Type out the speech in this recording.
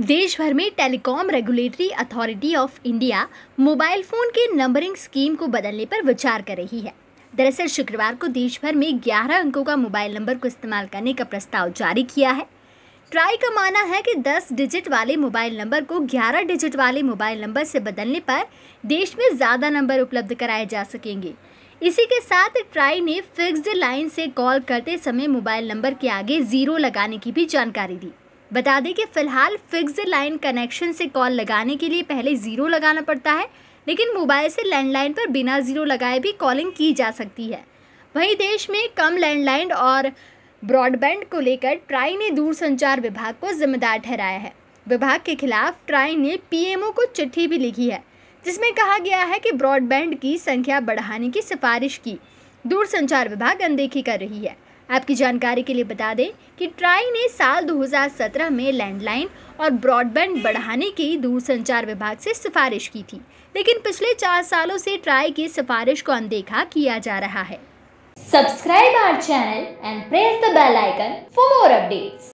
देश भर में telecom regulatory authority of India mobile phone के नंबरिंग स्कीम को बदलने पर विचार कर रही है दरअसल शुक्रवार को देश भर में 11 अंकों का मोबाइल नंबर को इस्तेमाल करने का प्रस्ताव जारी किया है ट्राई का माना है कि 10 डिजिट वाले मोबाइल नंबर को 11 डिजिट वाले मोबाइल नंबर से बदलने पर देश में ज़्यादा नंबर उपलब्ध कराए जा सकेंगे इसी के साथ ट्राई ने फिक्स्ड लाइन से कॉल करते समय मोबाइल नंबर के आगे ज़ीरो लगाने की भी जानकारी दी बता दें कि फ़िलहाल फिक्स लाइन कनेक्शन से कॉल लगाने के लिए पहले ज़ीरो लगाना पड़ता है लेकिन मोबाइल से लैंडलाइन पर बिना ज़ीरो लगाए भी कॉलिंग की जा सकती है वहीं देश में कम लैंडलाइन और ब्रॉडबैंड को लेकर ट्राई ने दूरसंचार विभाग को जिम्मेदार ठहराया है विभाग के खिलाफ ट्राई ने पीएमओ को चिट्ठी भी लिखी है जिसमें कहा गया है कि ब्रॉडबैंड की संख्या बढ़ाने की सिफारिश की दूरसंचार विभाग अनदेखी कर रही है आपकी जानकारी के लिए बता दें कि ट्राई ने साल 2017 में लैंडलाइन और ब्रॉडबैंड बढ़ाने की दूरसंचार विभाग से सिफारिश की थी लेकिन पिछले चार सालों से ट्राई की सिफारिश को अनदेखा किया जा रहा है subscribe our channel and press the bell icon for more updates